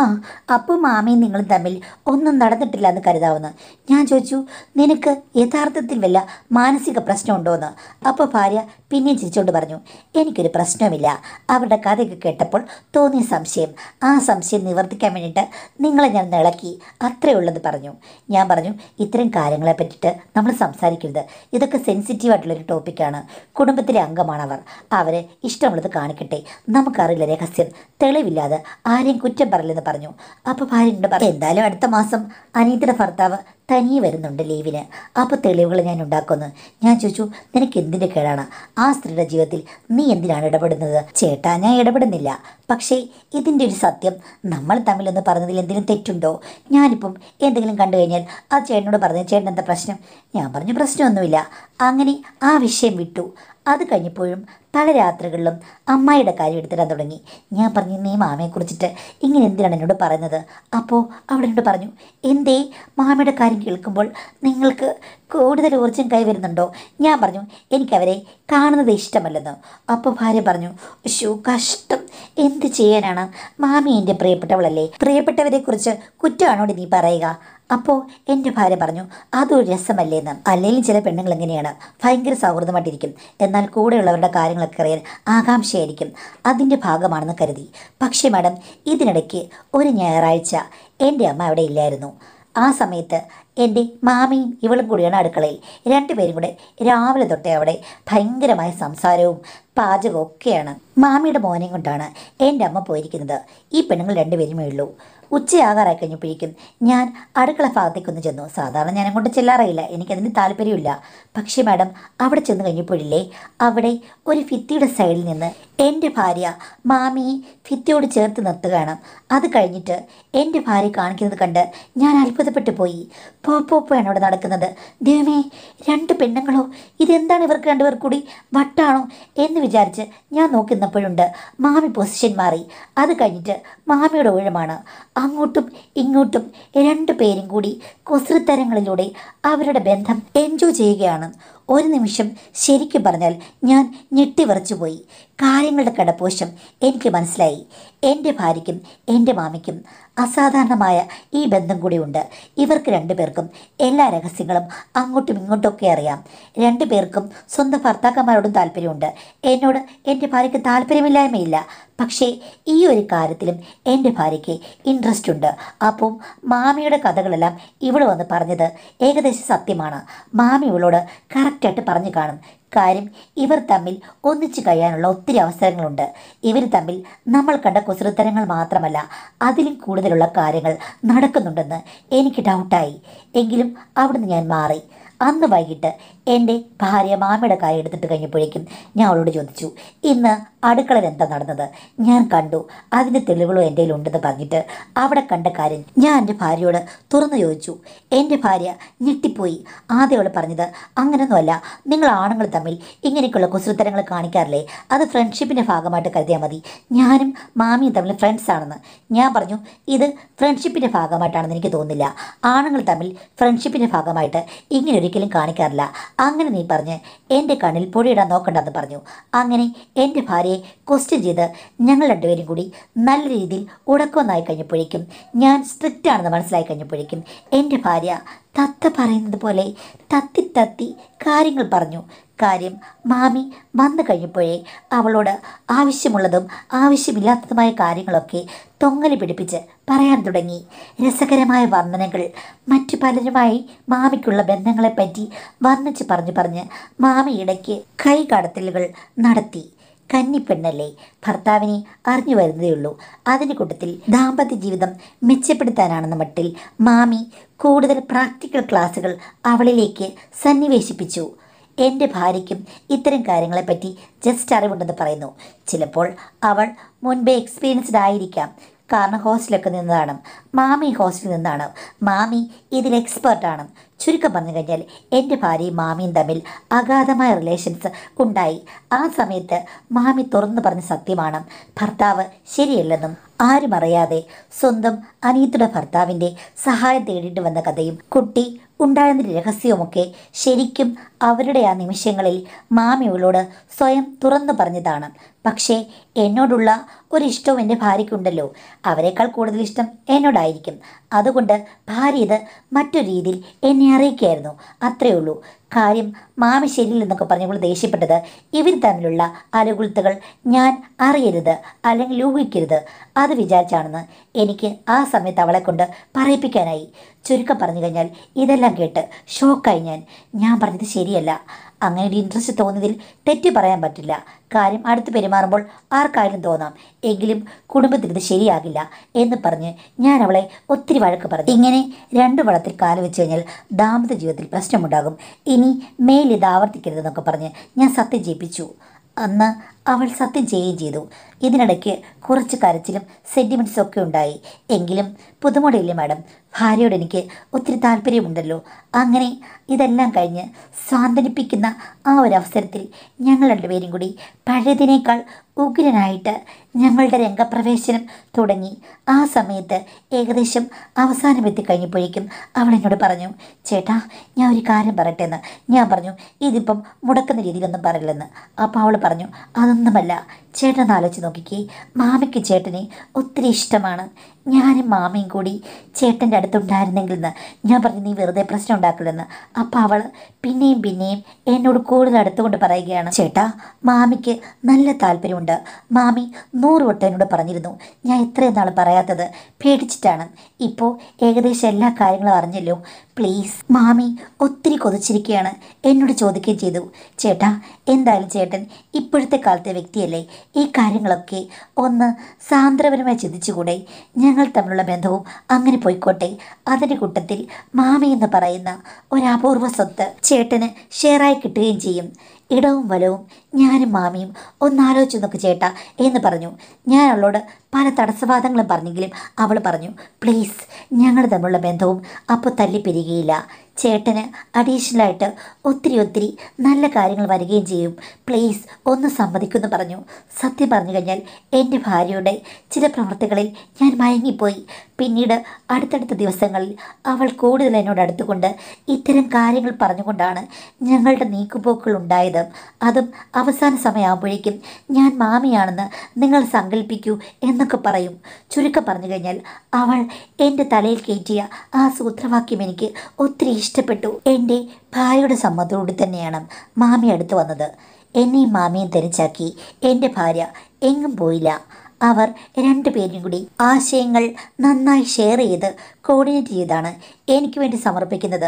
അപ്പും മാമയും നിങ്ങളും തമ്മിൽ ഒന്നും നടന്നിട്ടില്ല എന്ന് കരുതാവുന്നു ഞാൻ ചോദിച്ചു നിനക്ക് യഥാർത്ഥത്തിൽ വല്ല മാനസിക പ്രശ്നമുണ്ടോ എന്ന് അപ്പോൾ ഭാര്യ പിന്നെയും ചിരിച്ചുകൊണ്ട് പറഞ്ഞു എനിക്കൊരു പ്രശ്നവുമില്ല അവരുടെ കഥയൊക്കെ കേട്ടപ്പോൾ തോന്നിയ സംശയം ആ സംശയം നിവർത്തിക്കാൻ വേണ്ടിയിട്ട് നിങ്ങളെ ഞാൻ നിളക്കി അത്രേ ഉള്ളെന്ന് പറഞ്ഞു ഞാൻ പറഞ്ഞു ഇത്തരം കാര്യങ്ങളെ പറ്റിയിട്ട് നമ്മൾ സംസാരിക്കരുത് ഇതൊക്കെ സെൻസിറ്റീവ് ആയിട്ടുള്ളൊരു ടോപ്പിക്കാണ് കുടുംബത്തിലെ അംഗമാണ് അവർ അവരെ ഇഷ്ടമുള്ളത് കാണിക്കട്ടെ നമുക്കറിയില്ല രഹസ്യം തെളിവില്ലാതെ ആരെയും കുറ്റം പറയില്ലെന്ന് പറഞ്ഞു അപ്പോൾ ഭാര്യയോട് പറഞ്ഞു എന്തായാലും അടുത്ത മാസം അനീതിയുടെ ഭർത്താവ് തനിയെ വരുന്നുണ്ട് ലീവിന് അപ്പോൾ തെളിവുകൾ ഞാൻ ഉണ്ടാക്കുന്നു ഞാൻ ചോദിച്ചു നിനക്ക് എന്തിൻ്റെ കേടാണ് ആ സ്ത്രീയുടെ ജീവിതത്തിൽ നീ എന്തിനാണ് ഇടപെടുന്നത് ചേട്ടാ ഞാൻ ഇടപെടുന്നില്ല പക്ഷേ ഇതിൻ്റെ ഒരു സത്യം നമ്മൾ തമ്മിലൊന്ന് പറഞ്ഞതിൽ എന്തെങ്കിലും തെറ്റുണ്ടോ ഞാനിപ്പം എന്തെങ്കിലും കണ്ടു കഴിഞ്ഞാൽ ആ ചേട്ടനോട് പറഞ്ഞു ചേട്ടൻ എന്താ പ്രശ്നം ഞാൻ പറഞ്ഞു പ്രശ്നമൊന്നുമില്ല അങ്ങനെ ആ വിഷയം വിട്ടു അത് കഴിഞ്ഞപ്പോഴും പല രാത്രികളിലും അമ്മായിയുടെ കാര്യം എടുത്തിടാൻ തുടങ്ങി ഞാൻ പറഞ്ഞു നീ മാമയെക്കുറിച്ചിട്ട് ഇങ്ങനെ എന്തിനാണ് എന്നോട് പറയുന്നത് അപ്പോൾ അവിടെ എന്നോട് പറഞ്ഞു എന്തേ മാമയുടെ കാര്യം കേൾക്കുമ്പോൾ നിങ്ങൾക്ക് കൂടുതൽ ഊർജ്ജം കൈവരുന്നുണ്ടോ ഞാൻ പറഞ്ഞു എനിക്കവരെ കാണുന്നത് ഇഷ്ടമല്ലെന്ന് അപ്പോൾ ഭാര്യ പറഞ്ഞു ഷൂ കഷ്ടം എന്ത് ചെയ്യാനാണ് മാമി എൻ്റെ പ്രിയപ്പെട്ടവളല്ലേ പ്രിയപ്പെട്ടവരെക്കുറിച്ച് കുറ്റമാണോ നീ പറയുക അപ്പോൾ എൻ്റെ ഭാര്യ പറഞ്ഞു അതൊരു രസമല്ലേന്ന് അല്ലെങ്കിൽ ചില പെണ്ണുങ്ങൾ എങ്ങനെയാണ് ഭയങ്കര സൗഹൃദമായിട്ടിരിക്കും എന്നാൽ കൂടെയുള്ളവരുടെ കാര്യങ്ങളൊക്കെ അറിയാൻ ആകാംക്ഷയായിരിക്കും അതിൻ്റെ ഭാഗമാണെന്ന് കരുതി പക്ഷേ മാഡം ഇതിനിടയ്ക്ക് ഒരു ഞായറാഴ്ച എൻ്റെ അമ്മ അവിടെ ഇല്ലായിരുന്നു ആ സമയത്ത് എൻ്റെ മാമയും ഇവളും കൂടിയാണ് അടുക്കളയിൽ രണ്ടുപേരും കൂടെ രാവിലെ തൊട്ടേ അവിടെ ഭയങ്കരമായ സംസാരവും പാചകം ഒക്കെയാണ് മാമിയുടെ മോനെയും കൊണ്ടാണ് എൻ്റെ അമ്മ പോയിരിക്കുന്നത് ഈ പെണ്ണുങ്ങൾ രണ്ടുപേരുമേ ഉള്ളൂ ഉച്ചയാകാറായി കഴിഞ്ഞപ്പോഴേക്കും ഞാൻ അടുക്കള ഭാഗത്തേക്കൊന്ന് ചെന്നു സാധാരണ ഞാനും കൊണ്ട് ചെല്ലാറില്ല എനിക്കതിന് താല്പര്യമില്ല പക്ഷേ മാഡം അവിടെ ചെന്ന് കഴിഞ്ഞപ്പോഴില്ലേ അവിടെ ഒരു ഫിത്തിയുടെ സൈഡിൽ നിന്ന് എൻ്റെ ഭാര്യ മാമിയെ ഫിത്തിയോട് ചേർത്ത് നിർത്തുകയാണ് അത് കഴിഞ്ഞിട്ട് എൻ്റെ ഭാര്യ കാണിക്കുന്നത് കണ്ട് ഞാൻ അത്ഭുതപ്പെട്ടു പോയി പോ അവിടെ നടക്കുന്നത് ദൈവമേ രണ്ട് പെണ്ണുങ്ങളോ ഇതെന്താണ് ഇവർക്ക് രണ്ടുപേർ കൂടി വട്ടാണോ എന്ന് വിചാരിച്ച് ഞാൻ നോക്കി നിന്നപ്പോഴുണ്ട് മാമി പൊസിഷൻ മാറി അത് കഴിഞ്ഞിട്ട് മാമിയുടെ ഊഴമാണ് അങ്ങോട്ടും ഇങ്ങോട്ടും രണ്ടു പേരും കൂടി കൊസൃത്തരങ്ങളിലൂടെ അവരുടെ ബന്ധം എൻജോയ് ചെയ്യുകയാണ് ഒരു നിമിഷം ശരിക്കും പറഞ്ഞാൽ ഞാൻ ഞെട്ടിവറച്ചുപോയി കാര്യങ്ങളുടെ കടപ്പോശം എനിക്ക് മനസ്സിലായി എൻ്റെ ഭാര്യയ്ക്കും എൻ്റെ മാമിക്കും അസാധാരണമായ ഈ ബന്ധം കൂടിയുണ്ട് ഇവർക്ക് രണ്ടുപേർക്കും എല്ലാ രഹസ്യങ്ങളും അങ്ങോട്ടും ഇങ്ങോട്ടൊക്കെ അറിയാം രണ്ടുപേർക്കും സ്വന്തം ഭർത്താക്കന്മാരോടും താല്പര്യമുണ്ട് എന്നോട് എൻ്റെ ഭാര്യയ്ക്ക് താല്പര്യമില്ലായ്മയില്ല പക്ഷേ ഈ ഒരു കാര്യത്തിലും എൻ്റെ ഭാര്യയ്ക്ക് ഇൻട്രസ്റ്റ് ഉണ്ട് അപ്പം മാമിയുടെ കഥകളെല്ലാം ഇവിടെ വന്ന് പറഞ്ഞത് ഏകദേശം സത്യമാണ് മാമി ഇവളോട് കറക്റ്റായിട്ട് പറഞ്ഞു കാണും കാര്യം ഇവർ തമ്മിൽ ഒന്നിച്ചു കഴിയാനുള്ള ഒത്തിരി അവസരങ്ങളുണ്ട് ഇവർ തമ്മിൽ നമ്മൾ കണ്ട കുസൃത്തരങ്ങൾ മാത്രമല്ല അതിലും കൂടുതലുള്ള കാര്യങ്ങൾ നടക്കുന്നുണ്ടെന്ന് എനിക്ക് ഡൗട്ടായി എങ്കിലും അവിടുന്ന് ഞാൻ മാറി അന്ന് വൈകിട്ട് എൻ്റെ ഭാര്യ മാമയുടെ കാര്യം എടുത്തിട്ട് കഴിഞ്ഞപ്പോഴേക്കും ഞാൻ അവളോട് ചോദിച്ചു ഇന്ന് അടുക്കളയിൽ എന്താ നടന്നത് ഞാൻ കണ്ടു അതിൻ്റെ തെളിവുകളോ എൻ്റെ ഉണ്ടെന്ന് പറഞ്ഞിട്ട് അവിടെ കണ്ട കാര്യം ഞാൻ എൻ്റെ ഭാര്യയോട് തുറന്നു ചോദിച്ചു എൻ്റെ ഭാര്യ ഞെട്ടിപ്പോയി ആദ്യം അവൾ പറഞ്ഞത് അങ്ങനെയൊന്നുമല്ല നിങ്ങൾ ആണുങ്ങൾ തമ്മിൽ ഇങ്ങനെയൊക്കെയുള്ള കുസൃത്തരങ്ങൾ കാണിക്കാറില്ലേ അത് ഫ്രണ്ട്ഷിപ്പിൻ്റെ ഭാഗമായിട്ട് കരുതിയാൽ മതി ഞാനും മാമിയും തമ്മിൽ ഫ്രണ്ട്സ് ആണെന്ന് ഞാൻ പറഞ്ഞു ഇത് ഫ്രണ്ട്ഷിപ്പിൻ്റെ ഭാഗമായിട്ടാണെന്ന് എനിക്ക് തോന്നുന്നില്ല ആണുങ്ങൾ തമ്മിൽ ഫ്രണ്ട്ഷിപ്പിൻ്റെ ഭാഗമായിട്ട് ഇങ്ങനെ ഒരിക്കലും കാണിക്കാറില്ല അങ്ങനെ നീ പറഞ്ഞ് എൻ്റെ കണ്ണിൽ പൊടിയിടാൻ നോക്കണ്ടെന്ന് പറഞ്ഞു അങ്ങനെ എൻ്റെ ഭാര്യ സാറെ ക്വസ്റ്റ്യൻ ചെയ്ത് ഞങ്ങൾ രണ്ടുപേരും കൂടി നല്ല രീതിയിൽ ഉടക്കമൊന്നായി കഴിഞ്ഞപ്പോഴേക്കും ഞാൻ സ്ട്രിക്റ്റ് ആണെന്ന് മനസ്സിലായി കഴിഞ്ഞപ്പോഴേക്കും എൻ്റെ ഭാര്യ തത്ത പറയുന്നത് പോലെ തത്തി തത്തി കാര്യങ്ങൾ പറഞ്ഞു കാര്യം മാമി വന്നു കഴിഞ്ഞപ്പോഴേ അവളോട് ആവശ്യമുള്ളതും ആവശ്യമില്ലാത്തതുമായ കാര്യങ്ങളൊക്കെ തൊങ്ങലി പിടിപ്പിച്ച് പറയാൻ തുടങ്ങി രസകരമായ വർണ്ണനകൾ മറ്റു പലരുമായി മാമിക്കുള്ള ബന്ധങ്ങളെപ്പറ്റി വർണ്ണിച്ച് പറഞ്ഞു പറഞ്ഞ് മാമി ഇടയ്ക്ക് കൈകടത്തലുകൾ നടത്തി കന്നിപ്പെണ്ണല്ലേ ഭർത്താവിനെ അറിഞ്ഞു വരുന്നതേയുള്ളൂ അതിന് കൂട്ടത്തിൽ ദാമ്പത്യ ജീവിതം മെച്ചപ്പെടുത്താനാണെന്ന മട്ടിൽ മാമി കൂടുതൽ പ്രാക്ടിക്കൽ ക്ലാസ്സുകൾ അവളിലേക്ക് സന്നിവേശിപ്പിച്ചു എൻ്റെ ഭാര്യയ്ക്കും ഇത്തരം കാര്യങ്ങളെപ്പറ്റി ജസ്റ്റ് അറിവുണ്ടെന്ന് പറയുന്നു ചിലപ്പോൾ അവൾ മുൻപേ എക്സ്പീരിയൻസ്ഡ് ആയിരിക്കാം കാരണം ഹോസ്റ്റലൊക്കെ നിന്നതാണ് മാമി ഹോസ്റ്റലിൽ നിന്നാണ് മാമി ഇതിൽ എക്സ്പേർട്ടാണ് ചുരുക്കം പറഞ്ഞു കഴിഞ്ഞാൽ എൻ്റെ ഭാര്യയും മാമിയും തമ്മിൽ അഗാധമായ റിലേഷൻസ് ഉണ്ടായി ആ സമയത്ത് മാമി തുറന്നു പറഞ്ഞ സത്യമാണ് ഭർത്താവ് ശരിയല്ലെന്നും ആരും അറിയാതെ സ്വന്തം അനിയത്തിയുടെ ഭർത്താവിൻ്റെ സഹായം തേടിയിട്ട് വന്ന കഥയും കുട്ടി ഉണ്ടായിരുന്ന രഹസ്യവുമൊക്കെ ശരിക്കും അവരുടെ ആ നിമിഷങ്ങളിൽ മാമിയോളോട് സ്വയം തുറന്നു പറഞ്ഞതാണ് പക്ഷേ എന്നോടുള്ള ഒരിഷ്ടവും എൻ്റെ ഭാര്യയ്ക്കുണ്ടല്ലോ അവരെക്കാൾ കൂടുതൽ ഇഷ്ടം എന്നോടായിരിക്കും അതുകൊണ്ട് ഭാര്യ ഇത് മറ്റൊരു രീതിയിൽ എന്നെ അറിയിക്കായിരുന്നു അത്രയേ ഉള്ളൂ കാര്യം മാമിശ്ശേരിയിൽ എന്നൊക്കെ പറഞ്ഞപ്പോൾ ദേഷ്യപ്പെട്ടത് ഇവർ തമ്മിലുള്ള അലകുലത്തുകൾ ഞാൻ അറിയരുത് അല്ലെങ്കിൽ ഊഹിക്കരുത് അത് വിചാരിച്ചാണെന്ന് എനിക്ക് ആ സമയത്ത് അവളെ കൊണ്ട് പറയിപ്പിക്കാനായി ചുരുക്കം പറഞ്ഞു കഴിഞ്ഞാൽ ഇതെല്ലാം കേട്ട് ഷോക്കായി ഞാൻ ഞാൻ പറഞ്ഞത് ശരിയല്ല അങ്ങനെയൊരു ഇൻട്രസ്റ്റ് തോന്നിയതിൽ തെറ്റ് പറയാൻ പറ്റില്ല കാര്യം അടുത്ത് പെരുമാറുമ്പോൾ ആർക്കായാലും തോന്നാം എങ്കിലും കുടുംബത്തിൽ ഇത് ശരിയാകില്ല എന്ന് പറഞ്ഞ് ഞാൻ അവളെ ഒത്തിരി വഴക്ക് പറഞ്ഞു ഇങ്ങനെ രണ്ട് വളത്തിൽ കാലം വെച്ച് കഴിഞ്ഞാൽ ദാമ്പത്യ ജീവിതത്തിൽ പ്രശ്നമുണ്ടാകും ഇനി മേലിത് ആവർത്തിക്കരുതെന്നൊക്കെ പറഞ്ഞ് ഞാൻ സത്യം ജയിപ്പിച്ചു അന്ന് അവൾ സത്യം ചെയ്യുകയും ചെയ്തു ഇതിനിടയ്ക്ക് കുറച്ച് കരച്ചിലും സെൻറ്റിമെൻറ്റ്സും ഒക്കെ ഉണ്ടായി എങ്കിലും പുതുമോടില്ലേ മാഡം ഭാര്യയോട് എനിക്ക് ഒത്തിരി താല്പര്യമുണ്ടല്ലോ അങ്ങനെ ഇതെല്ലാം കഴിഞ്ഞ് സ്വാന്തനിപ്പിക്കുന്ന ആ ഒരു അവസരത്തിൽ ഞങ്ങൾ രണ്ടുപേരും കൂടി പഴയതിനേക്കാൾ ഉഗ്രനായിട്ട് ഞങ്ങളുടെ രംഗപ്രവേശനം തുടങ്ങി ആ സമയത്ത് ഏകദേശം അവസാനം എത്തിക്കഴിഞ്ഞപ്പോഴേക്കും അവൾ എന്നോട് പറഞ്ഞു ചേട്ടാ ഞാൻ ഒരു കാര്യം പറയട്ടെ എന്ന് ഞാൻ പറഞ്ഞു ഇതിപ്പം മുടക്കുന്ന രീതിയിലൊന്നും പറയില്ലെന്ന് അപ്പോൾ അവൾ പറഞ്ഞു അത് ഒന്നുമല്ല ചേട്ടൻ ആലോചിച്ച് നോക്കിക്കേ മാമയ്ക്ക് ചേട്ടനെ ഒത്തിരി ഇഷ്ടമാണ് ഞാനും മാമയും കൂടി ചേട്ടൻ്റെ അടുത്തുണ്ടായിരുന്നെങ്കിൽ എന്ന് ഞാൻ പറഞ്ഞു നീ വെറുതെ പ്രശ്നം ഉണ്ടാക്കില്ലെന്ന് അപ്പോൾ അവൾ പിന്നെയും പിന്നെയും എന്നോട് കൂടുതൽ അടുത്തുകൊണ്ട് പറയുകയാണ് ചേട്ടാ മാമിക്ക് നല്ല താല്പര്യമുണ്ട് മാമി നൂറ് വട്ടം എന്നോട് പറഞ്ഞിരുന്നു ഞാൻ ഇത്രയും നാൾ പറയാത്തത് പേടിച്ചിട്ടാണ് ഇപ്പോൾ ഏകദേശം എല്ലാ കാര്യങ്ങളും അറിഞ്ഞല്ലോ പ്ലീസ് മാമി ഒത്തിരി കൊതിച്ചിരിക്കുകയാണ് എന്നോട് ചോദിക്കുകയും ചെയ്തു ചേട്ടാ എന്തായാലും ചേട്ടൻ ഇപ്പോഴത്തെ കാലത്തെ വ്യക്തിയല്ലേ ഈ കാര്യങ്ങളൊക്കെ ഒന്ന് സാന്ദ്രപരമായി ചിന്തിച്ചുകൂടെ ഞങ്ങൾ തമ്മിലുള്ള ബന്ധവും അങ്ങനെ പോയിക്കോട്ടെ അതിൻ്റെ കൂട്ടത്തിൽ മാമയെന്ന് പറയുന്ന ഒരപൂർവ സ്വത്ത് ചേട്ടന് ഷെയറായി കിട്ടുകയും ചെയ്യും ഇടവും വലവും ഞാനും മാമിയും ഒന്നാലോചിച്ച് നോക്ക് ചേട്ടാ എന്ന് പറഞ്ഞു ഞാൻ അവളോട് പല തടസ്സവാദങ്ങളും പറഞ്ഞെങ്കിലും അവൾ പറഞ്ഞു പ്ലീസ് ഞങ്ങൾ തമ്മിലുള്ള ബന്ധവും അപ്പോൾ തല്ലിപ്പിരികയില്ല ചേട്ടന് അഡീഷണലായിട്ട് ഒത്തിരി ഒത്തിരി നല്ല കാര്യങ്ങൾ വരികയും ചെയ്യും പ്ലീസ് ഒന്ന് സമ്മതിക്കുമെന്ന് പറഞ്ഞു സത്യം പറഞ്ഞു കഴിഞ്ഞാൽ എൻ്റെ ഭാര്യയുടെ ചില പ്രവൃത്തികളിൽ ഞാൻ മയങ്ങിപ്പോയി പിന്നീട് അടുത്തടുത്ത ദിവസങ്ങളിൽ അവൾ കൂടുതൽ എന്നോട് അടുത്തുകൊണ്ട് ഇത്തരം കാര്യങ്ങൾ പറഞ്ഞുകൊണ്ടാണ് ഞങ്ങളുടെ നീക്കുപോക്കുകൾ ഉണ്ടായത് അതും അവസാന സമയമാകുമ്പോഴേക്കും ഞാൻ മാമിയാണെന്ന് നിങ്ങൾ സങ്കല്പിക്കൂ എന്നൊക്കെ പറയും ചുരുക്കം പറഞ്ഞു കഴിഞ്ഞാൽ അവൾ എൻ്റെ തലയിൽ കയറ്റിയ ആ സൂത്രവാക്യം എനിക്ക് ഒത്തിരി ഇഷ്ടപ്പെട്ടു എൻ്റെ ഭാര്യയുടെ സമ്മതത്തോടെ തന്നെയാണ് മാമി അടുത്ത് വന്നത് എന്നെ മാമിയും ധരിച്ചാക്കി എൻ്റെ ഭാര്യ എങ്ങും പോയില്ല അവർ രണ്ടുപേരും കൂടി ആശയങ്ങൾ നന്നായി ഷെയർ ചെയ്ത് കോർഡിനേറ്റ് ചെയ്താണ് എനിക്ക് വേണ്ടി സമർപ്പിക്കുന്നത്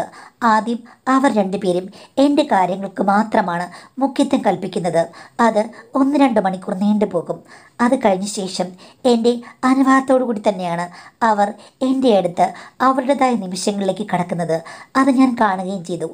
ആദ്യം അവർ രണ്ടുപേരും എൻ്റെ കാര്യങ്ങൾക്ക് മാത്രമാണ് മുഖ്യത്വം കൽപ്പിക്കുന്നത് അത് ഒന്ന് രണ്ട് മണിക്കൂർ പോകും അത് കഴിഞ്ഞ ശേഷം എൻ്റെ അനുവാദത്തോടു കൂടി തന്നെയാണ് അവർ എൻ്റെ അടുത്ത് അവരുടേതായ നിമിഷങ്ങളിലേക്ക് കടക്കുന്നത് അത് ഞാൻ കാണുകയും ചെയ്തു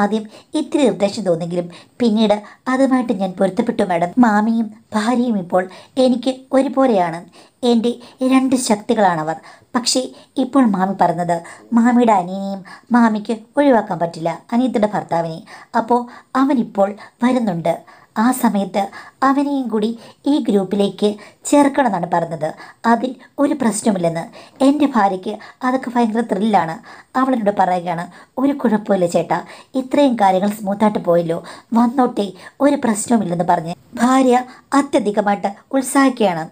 ആദ്യം ഇത്തിരി നിർദ്ദേശം തോന്നിയെങ്കിലും പിന്നീട് അതുമായിട്ട് ഞാൻ പൊരുത്തപ്പെട്ടു മാഡം മാമിയും ഭാര്യയും ഇപ്പോൾ എനിക്ക് ഒരുപോലെയാണ് എൻ്റെ രണ്ട് ശക്തികളാണവർ പക്ഷേ ഇപ്പോൾ മാമി പറഞ്ഞത് മാമിയുടെ അനിയനെയും മാമിക്ക് ഒഴിവാക്കാൻ പറ്റില്ല അനിയത്തിൻ്റെ ഭർത്താവിനെ അപ്പോൾ അവനിപ്പോൾ വരുന്നുണ്ട് ആ സമയത്ത് അവനെയും കൂടി ഈ ഗ്രൂപ്പിലേക്ക് ചേർക്കണമെന്നാണ് പറഞ്ഞത് അതിൽ ഒരു പ്രശ്നമില്ലെന്ന് എൻ്റെ ഭാര്യയ്ക്ക് അതൊക്കെ ഭയങ്കര ത്രില്ലാണ് അവളിനോട് പറയുകയാണ് ഒരു കുഴപ്പമില്ല ചേട്ടാ ഇത്രയും കാര്യങ്ങൾ സ്മൂത്തായിട്ട് പോയല്ലോ വന്നോട്ടെ ഒരു പ്രശ്നവുമില്ലെന്ന് പറഞ്ഞ് ഭാര്യ അത്യധികമായിട്ട് ഉത്സാഹിക്കുകയാണ്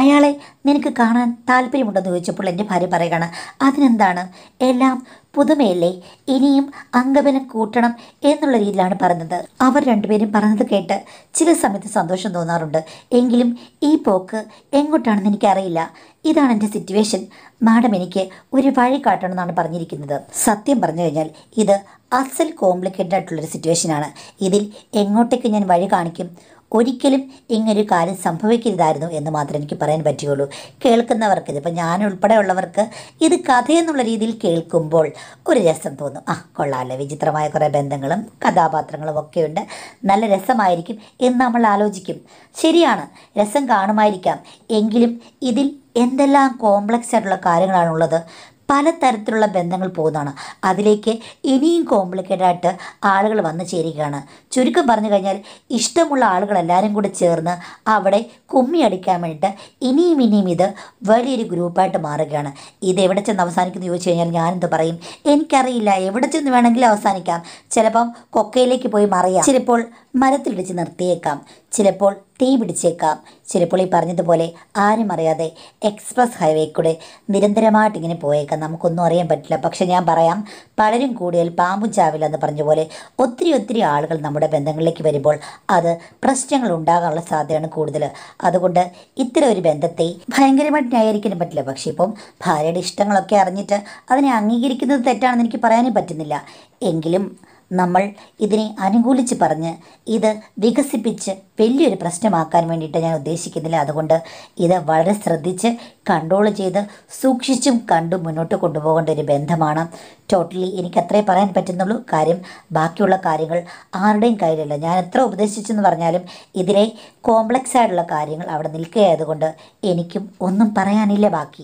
അയാളെ നിനക്ക് കാണാൻ താല്പര്യമുണ്ടെന്ന് ചോദിച്ചപ്പോൾ എൻ്റെ ഭാര്യ പറയുകയാണ് അതിനെന്താണ് എല്ലാം പുതുമയല്ലേ ഇനിയും അംഗബലം കൂട്ടണം എന്നുള്ള രീതിയിലാണ് പറഞ്ഞത് അവർ രണ്ടുപേരും പറഞ്ഞത് കേട്ട് ചില സമയത്ത് സന്തോഷം തോന്നാറുണ്ട് എങ്കിലും ഈ പോക്ക് എങ്ങോട്ടാണെന്ന് എനിക്കറിയില്ല ഇതാണ് എൻ്റെ സിറ്റുവേഷൻ മാഡം എനിക്ക് ഒരു വഴി കാട്ടണമെന്നാണ് പറഞ്ഞിരിക്കുന്നത് സത്യം പറഞ്ഞു കഴിഞ്ഞാൽ ഇത് അസൽ കോംപ്ലിക്കേറ്റഡ് ആയിട്ടുള്ളൊരു സിറ്റുവേഷനാണ് ഇതിൽ എങ്ങോട്ടേക്ക് ഞാൻ വഴി കാണിക്കും ഒരിക്കലും ഇങ്ങനൊരു കാര്യം സംഭവിക്കരുതായിരുന്നു എന്ന് മാത്രമേ എനിക്ക് പറയാൻ പറ്റുകയുള്ളൂ കേൾക്കുന്നവർക്ക് ഇതിപ്പോൾ ഞാൻ ഉള്ളവർക്ക് ഇത് കഥയെന്നുള്ള രീതിയിൽ കേൾക്കുമ്പോൾ ഒരു രസം തോന്നും ആ കൊള്ളാമല്ലേ വിചിത്രമായ കുറേ ബന്ധങ്ങളും കഥാപാത്രങ്ങളും ഒക്കെയുണ്ട് നല്ല രസമായിരിക്കും എന്ന് നമ്മൾ ആലോചിക്കും ശരിയാണ് രസം കാണുമായിരിക്കാം എങ്കിലും ഇതിൽ എന്തെല്ലാം കോംപ്ലക്സ് ആയിട്ടുള്ള കാര്യങ്ങളാണുള്ളത് പല തരത്തിലുള്ള ബന്ധങ്ങൾ പോകുന്നതാണ് അതിലേക്ക് ഇനിയും കോംപ്ലിക്കേറ്റഡ് ആയിട്ട് ആളുകൾ വന്നു ചേരുകയാണ് ചുരുക്കം പറഞ്ഞു കഴിഞ്ഞാൽ ഇഷ്ടമുള്ള ആളുകൾ എല്ലാവരും കൂടി ചേർന്ന് അവിടെ കുമ്മി അടിക്കാൻ വേണ്ടിയിട്ട് ഇനിയും ഇനിയും ഇത് വലിയൊരു ഗ്രൂപ്പായിട്ട് മാറുകയാണ് ഇത് എവിടെ ചെന്ന് അവസാനിക്കുന്നു ചോദിച്ചു കഴിഞ്ഞാൽ ഞാനെന്ത് പറയും എനിക്കറിയില്ല എവിടെ ചെന്ന് വേണമെങ്കിലും അവസാനിക്കാം ചിലപ്പം കൊക്കയിലേക്ക് പോയി മറിയാം ചിലപ്പോൾ മരത്തിലിടിച്ച് നിർത്തിയേക്കാം ചിലപ്പോൾ തീ പിടിച്ചേക്കാം ചിലപ്പോൾ ഈ പറഞ്ഞതുപോലെ ആരും അറിയാതെ എക്സ്പ്രസ് ഹൈവേ കൂടെ നിരന്തരമായിട്ട് ഇങ്ങനെ പോയേക്കാം നമുക്കൊന്നും അറിയാൻ പറ്റില്ല പക്ഷെ ഞാൻ പറയാം പലരും കൂടിയാൽ പാമ്പും ചാവില്ല എന്ന് പറഞ്ഞ പോലെ ഒത്തിരി ഒത്തിരി ആളുകൾ നമ്മുടെ ബന്ധങ്ങളിലേക്ക് വരുമ്പോൾ അത് പ്രശ്നങ്ങൾ ഉണ്ടാകാനുള്ള സാധ്യതയാണ് കൂടുതൽ അതുകൊണ്ട് ഇത്തരം ഒരു ബന്ധത്തെ ഭയങ്കരമായിട്ട് ന്യായീകരിക്കാനും പറ്റില്ല പക്ഷെ ഇപ്പം ഭാര്യയുടെ ഇഷ്ടങ്ങളൊക്കെ അറിഞ്ഞിട്ട് അതിനെ അംഗീകരിക്കുന്നത് തെറ്റാണെന്ന് എനിക്ക് പറയാനേ പറ്റുന്നില്ല എങ്കിലും നമ്മൾ ഇതിനെ അനുകൂലിച്ച് പറഞ്ഞ് ഇത് വികസിപ്പിച്ച് വലിയൊരു പ്രശ്നമാക്കാൻ വേണ്ടിയിട്ട് ഞാൻ ഉദ്ദേശിക്കുന്നില്ല അതുകൊണ്ട് ഇത് വളരെ ശ്രദ്ധിച്ച് കൺട്രോൾ ചെയ്ത് സൂക്ഷിച്ചും കണ്ടും മുന്നോട്ട് കൊണ്ടുപോകേണ്ട ഒരു ബന്ധമാണ് ടോട്ടലി എനിക്ക് അത്രേ പറയാൻ പറ്റുന്നുള്ളൂ കാര്യം ബാക്കിയുള്ള കാര്യങ്ങൾ ആരുടെയും കയ്യിലല്ല ഞാൻ എത്ര ഉപദേശിച്ചെന്ന് പറഞ്ഞാലും ഇതിനെ കോംപ്ലക്സ് ആയിട്ടുള്ള കാര്യങ്ങൾ അവിടെ നിൽക്കുകയായതുകൊണ്ട് എനിക്കും ഒന്നും പറയാനില്ല ബാക്കി